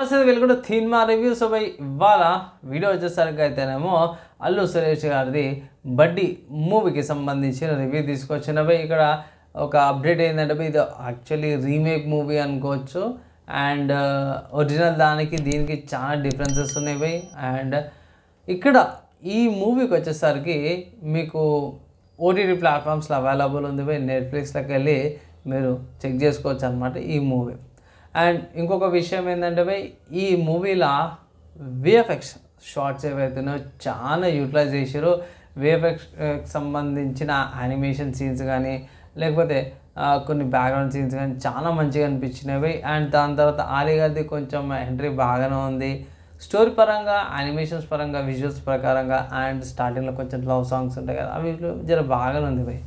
నమస్తే వెలుగుడు cinema reviews పై ఇవాళ video వచ్చేసరికి అయితేనేమో అల్లు సురేష్ గారిది బడ్డీ మూవీకి సంబంధించిన రివ్యూ తీసుకొచ్చిన తీసుకొచ్చినవి ఇక్కడ ఒక అప్డేట్ ఏంటంటే ఇది యాక్చువల్లీ రీమేక్ మూవీ అనుకోవచ్చు అండ్ ఒరిజినల్ దానికి దీనికి చాలా డిఫరెన్సెస్ ఉన్నాయి అండ్ ఇక్కడ ఈ మూవీకి వచ్చేసరికి మీకు ఓటీటీ ప్లాట్ఫామ్స్లో అవైలబుల్ ఉంది నెట్ఫ్లిక్స్లోకి వెళ్ళి మీరు చెక్ చేసుకోవచ్చు అనమాట ఈ మూవీ అండ్ ఇంకొక విషయం ఏంటంటే భయ్ ఈ మూవీలో విఎఫ్ఎక్స్ షార్ట్స్ ఏవైతేనో చాలా యూటిలైజ్ చేసారో విఎఫ్ఎక్స్ సంబంధించిన యానిమేషన్ సీన్స్ కానీ లేకపోతే కొన్ని బ్యాక్గ్రౌండ్ సీన్స్ కానీ చాలా మంచిగా అనిపించినవి అండ్ దాని తర్వాత ఆలిగాది కొంచెం ఎంట్రీ బాగానే ఉంది స్టోరీ పరంగా యానిమేషన్స్ పరంగా విజువల్స్ ప్రకారంగా అండ్ స్టార్టింగ్లో కొంచెం లవ్ సాంగ్స్ ఉంటాయి కదా అవి జర బాగానే ఉంది భయ్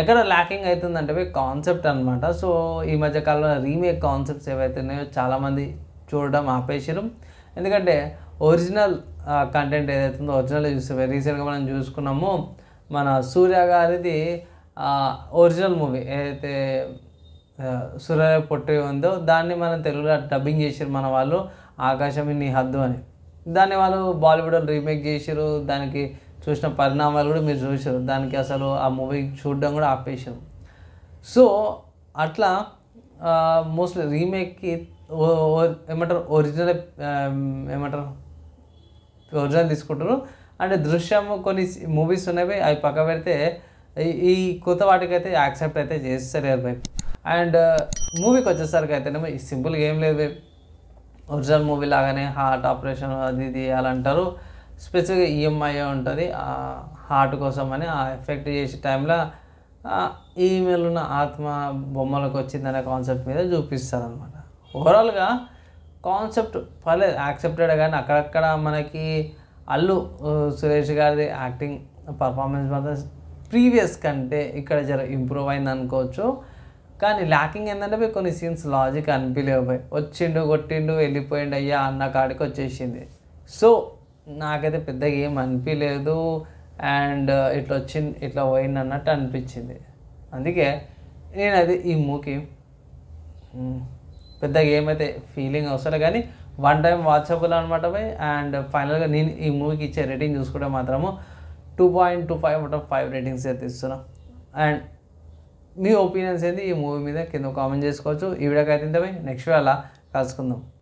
ఎక్కడ ల్యాకింగ్ అవుతుందంటే కాన్సెప్ట్ అనమాట సో ఈ మధ్య కాలంలో రీమేక్ కాన్సెప్ట్స్ ఏవైతే ఉన్నాయో చాలామంది చూడడం ఆపేసారు ఎందుకంటే ఒరిజినల్ కంటెంట్ ఏదైతే ఉందో ఒరిజినల్ చూస్తే రీసెంట్గా మనం చూసుకున్నాము మన సూర్య గారిది ఒరిజినల్ మూవీ ఏదైతే సూర్య పొట్టి ఉందో దాన్ని మనం తెలుగులో డబ్బింగ్ చేసారు మన వాళ్ళు ఆకాశం నీ హద్దు అని దాన్ని వాళ్ళు బాలీవుడ్ రీమేక్ చేసారు దానికి చూసిన పరిణామాలు కూడా మీరు చూసారు దానికి అసలు ఆ మూవీ చూడడం కూడా ఆపేశారు సో అట్లా మోస్ట్లీ రీమేక్కి ఏమంటారు ఒరిజినల్ ఏమంటారు ఒరిజినల్ తీసుకుంటారు అంటే దృశ్యం కొన్ని మూవీస్ ఉన్నవి అవి పక్క పెడితే ఈ కొత్త వాటికైతే యాక్సెప్ట్ అయితే చేస్తారు బై అండ్ మూవీకి వచ్చేసరికి అయితేనేమో సింపుల్గా ఏం లేదు బేబ్ ఒరిజినల్ మూవీ లాగానే హార్ట్ ఆపరేషన్ అది ఇది అలా అంటారు స్పెసిఫిక్గా ఈఎంఐ e ఉంటుంది హార్ట్ కోసం అని ఆ ఎఫెక్ట్ చేసే టైంలో ఈమెయిల్ ఉన్న ఆత్మ బొమ్మలకు వచ్చిందనే కాన్సెప్ట్ మీద చూపిస్తారు అనమాట ఓవరాల్గా కాన్సెప్ట్ పర్లేదు యాక్సెప్టెడ్ కానీ అక్కడక్కడ మనకి అల్లు సురేష్ గారిది యాక్టింగ్ పర్ఫార్మెన్స్ మాత్రం ప్రీవియస్ కంటే ఇక్కడ జర ఇంప్రూవ్ అయింది అనుకోవచ్చు కానీ ల్యాకింగ్ ఏంటంటే కొన్ని సీన్స్ లాజిక్ అనిపించలేవు వచ్చిండు కొట్టిండు వెళ్ళిపోయిండు అయ్యా అన్న కాడికి వచ్చేసింది సో నాకైతే పెద్దగా ఏం అనిపించలేదు అండ్ ఇట్లా వచ్చింది ఇట్లా పోయింది అన్నట్టు అనిపించింది అందుకే నేనైతే ఈ మూకి పెద్దగా ఏమైతే ఫీలింగ్ అవసరం కానీ వన్ టైం వాచబుల్ అనమాట అండ్ ఫైనల్గా నేను ఈ మూవీకి ఇచ్చే రేటింగ్ చూసుకుంటే మాత్రము two point two five out of five ratings అయితే ఇస్తున్నాం అండ్ మీ ఒపీనియన్స్ ఏంటి ఈ మూవీ మీద కింద కామెంట్ చేసుకోవచ్చు ఈ వీడియోకి అయితే నెక్స్ట్ వేళ కలుసుకుందాం